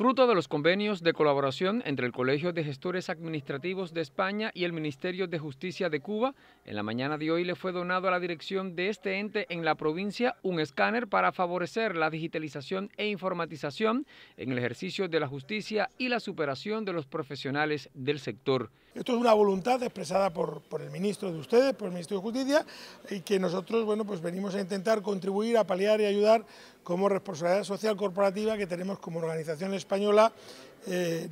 fruto de los convenios de colaboración entre el Colegio de Gestores Administrativos de España y el Ministerio de Justicia de Cuba, en la mañana de hoy le fue donado a la dirección de este ente en la provincia un escáner para favorecer la digitalización e informatización en el ejercicio de la justicia y la superación de los profesionales del sector. Esto es una voluntad expresada por, el ministro de ustedes, por el Ministerio de Justicia, y que nosotros bueno, pues venimos a intentar contribuir a paliar y ayudar como responsabilidad social corporativa que tenemos como organización española, eh,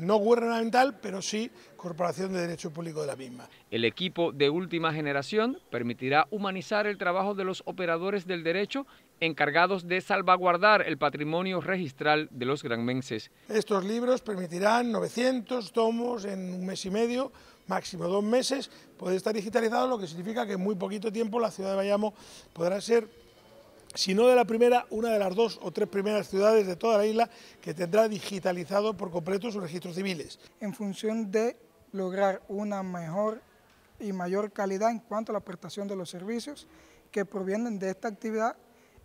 no gubernamental, pero sí Corporación de Derecho Público de la misma. El equipo de última generación permitirá humanizar el trabajo de los operadores del derecho encargados de salvaguardar el patrimonio registral de los granmenses. Estos libros permitirán 900 tomos en un mes y medio, máximo dos meses, puede estar digitalizado, lo que significa que en muy poquito tiempo la ciudad de Bayamo podrá ser sino de la primera, una de las dos o tres primeras ciudades de toda la isla que tendrá digitalizado por completo sus registros civiles. En función de lograr una mejor y mayor calidad en cuanto a la prestación de los servicios que provienen de esta actividad,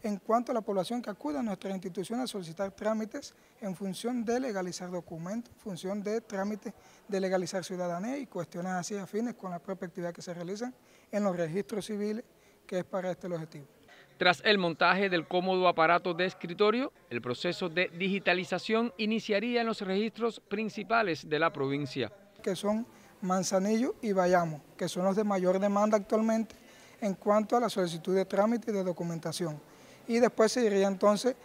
en cuanto a la población que acude a nuestra institución a solicitar trámites en función de legalizar documentos, en función de trámites de legalizar ciudadanía y cuestiones así afines con la propia actividad que se realizan en los registros civiles, que es para este el objetivo. Tras el montaje del cómodo aparato de escritorio, el proceso de digitalización iniciaría en los registros principales de la provincia. Que son Manzanillo y Bayamo, que son los de mayor demanda actualmente en cuanto a la solicitud de trámite y de documentación. Y después se iría entonces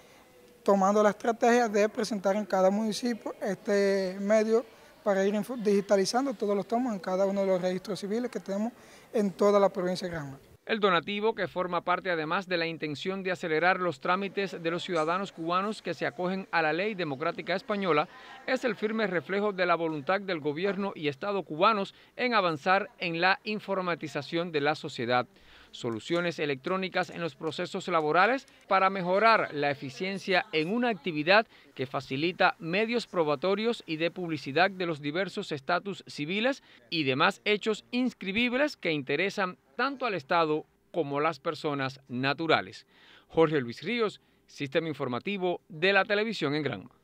tomando la estrategia de presentar en cada municipio este medio para ir digitalizando todos los tomos en cada uno de los registros civiles que tenemos en toda la provincia de Granma. El donativo, que forma parte además de la intención de acelerar los trámites de los ciudadanos cubanos que se acogen a la ley democrática española, es el firme reflejo de la voluntad del gobierno y Estado cubanos en avanzar en la informatización de la sociedad soluciones electrónicas en los procesos laborales para mejorar la eficiencia en una actividad que facilita medios probatorios y de publicidad de los diversos estatus civiles y demás hechos inscribibles que interesan tanto al Estado como las personas naturales. Jorge Luis Ríos, Sistema Informativo de la Televisión en Granma.